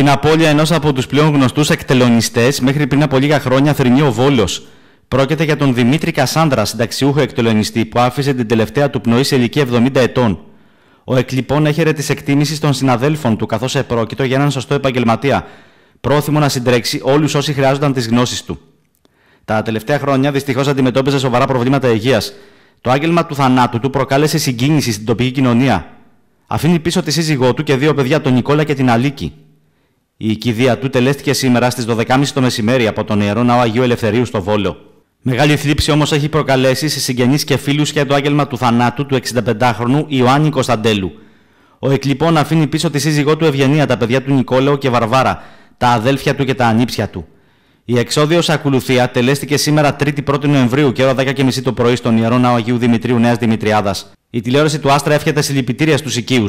την απώλεια ενός από τους πλέον γνωστούς εκτελονιστές μέχρι πριν από λίγα χρόνια θρυνεί ο Βόλος. Πρόκειται για τον Δημήτρη Κασάνδρα, συνταξιούχο εκτελονιστή, που άφησε την τελευταία του πνοή σε ηλικία 70 ετών. Ο λοιπόν έχερε τη εκτίμηση των συναδέλφων του, καθώς επρόκειτο για έναν σωστό επαγγελματία, πρόθυμο να συντρέξει όλους όσοι χρειάζονταν τις γνώσεις του. Τα τελευταία χρόνια δυστυχώς αντιμετώπιζε σοβαρά προβλήματα υγείας. Το άγγελμα του θανάτου του προκάλεσε συγκίνηση στην τοπική κοινωνία. Αφήνει πίσω τη σύζυγό του και δύο παιδιά, τον Νικόλα και την Αλίκη. Η κηδεία του τελέστηκε σήμερα στις 12.30 το μεσημέρι από τον ιερό ναό Αγίου Ελευθερίου στο Βόλο. Μεγάλη θλίψη όμως έχει προκαλέσει σε συγγενείς και φίλους και το άγγελμα του θανάτου του 65χρονου Ιωάννη Κωνσταντέλου. Ο εκλειπών αφήνει πίσω τη σύζυγό του Ευγενία, τα παιδιά του Νικόλαο και Βαρβάρα, τα αδέλφια του και τα ανήψια του. Η εξόδιος ακολουθία τελέστηκε σήμερα 3η 1η Νοεμβρίου και ώρα 10.30 το πρωί στον ιερό ναό Αγίου Δημητρίου Νέας Δημητριάδας. Η τηλεόραση του Άστρα εύχεται συλληπιτήρια στους οικείους.